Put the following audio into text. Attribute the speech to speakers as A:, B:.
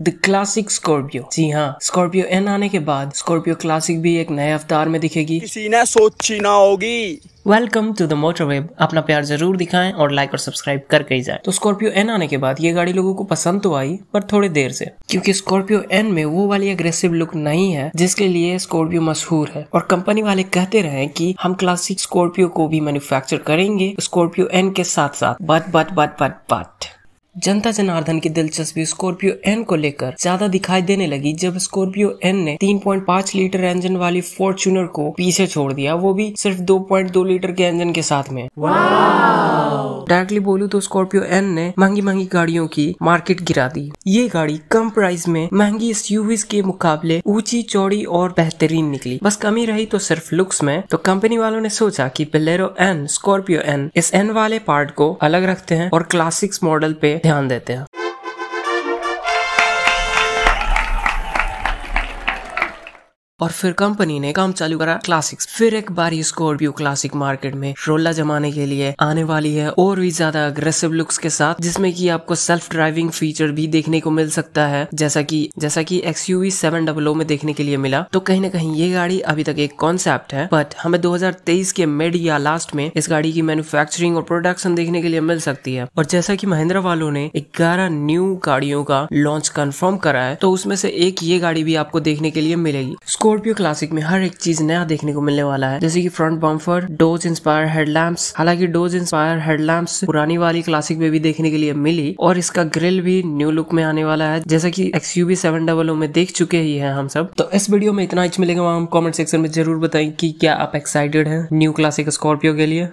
A: the classic Scorpio जी हाँ Scorpio N आने के बाद स्कॉर्पियो क्लासिक भी एक नए अवतार में दिखेगी किसी ने सोची ना होगी welcome to the motor web अपना प्यार जरूर दिखाएं और लाइक और सब्सक्राइब करके ही जाए तो स्कॉर्पियो एन आने के बाद ये गाड़ी लोगों को पसंद तो आई पर थोड़ी देर से क्योंकि स्कॉर्पियो एन में वो वाली अग्रेसिव लुक नहीं है जिसके लिए स्कॉर्पियो मशहूर है और कंपनी वाले कहते रहे कि हम क्लासिक स्कॉर्पियो को भी मैन्युफैक्चर करेंगे स्कॉर्पियो एन के साथ साथ but but but but but जनता जनार्दन की दिलचस्पी स्कॉर्पियो एन को लेकर ज्यादा दिखाई देने लगी जब स्कॉर्पियो एन ने 3.5 लीटर इंजन वाली फोर्चुनर को पीछे छोड़ दिया वो भी सिर्फ 2.2 लीटर के इंजन के साथ में डायरेक्टली बोलू तो स्कॉर्पियो एन ने महंगी महंगी गाड़ियों की मार्केट गिरा दी ये गाड़ी कम प्राइस में महंगी एसयूवीज के मुकाबले ऊंची चौड़ी और बेहतरीन निकली बस कमी रही तो सिर्फ लुक्स में तो कंपनी वालों ने सोचा कि बिलेरो एन स्कॉर्पियो एन इस एन वाले पार्ट को अलग रखते हैं और क्लासिक्स मॉडल पे ध्यान देते हैं और फिर कंपनी ने काम चालू करा क्लासिक्स फिर एक बार ये स्कॉर्पियो क्लासिक मार्केट में रोला जमाने के लिए आने वाली है और भी ज्यादा अग्रेसिव लुक्स के साथ जिसमें कि आपको सेल्फ ड्राइविंग फीचर भी देखने को मिल सकता है जैसा कि जैसा कि एक्सयूवी सेवन डबल ओ में देखने के लिए मिला तो कहीं ना कहीं ये गाड़ी अभी तक एक कॉन्सेप्ट है बट हमें दो के मिड या लास्ट में इस गाड़ी की मैन्युफैक्चरिंग और प्रोडक्शन देखने के लिए मिल सकती है और जैसा कि महिंद्रा वालों ने ग्यारह न्यू गाड़ियों का लॉन्च कंफर्म करा है तो उसमें से एक ये गाड़ी भी आपको देखने के लिए मिलेगी स्को स्कॉर्पियो क्लासिक में हर एक चीज नया देखने को मिलने वाला है जैसे कि front bumper Dodge inspired headlamps हालांकि डोज इंस्पायर हेडलैम्प्स पुरानी वाली क्लासिक में भी देखने के लिए मिली और इसका ग्रिल भी न्यू लुक में आने वाला है जैसा कि एक्सयूवी सेवन डबल में देख चुके ही है हम सब तो इस वीडियो में इतना इच मिलेगा हम कॉमेंट सेक्शन में जरूर बताएं कि क्या आप एक्साइटेड हैं न्यू क्लासिक स्कॉर्पियो के लिए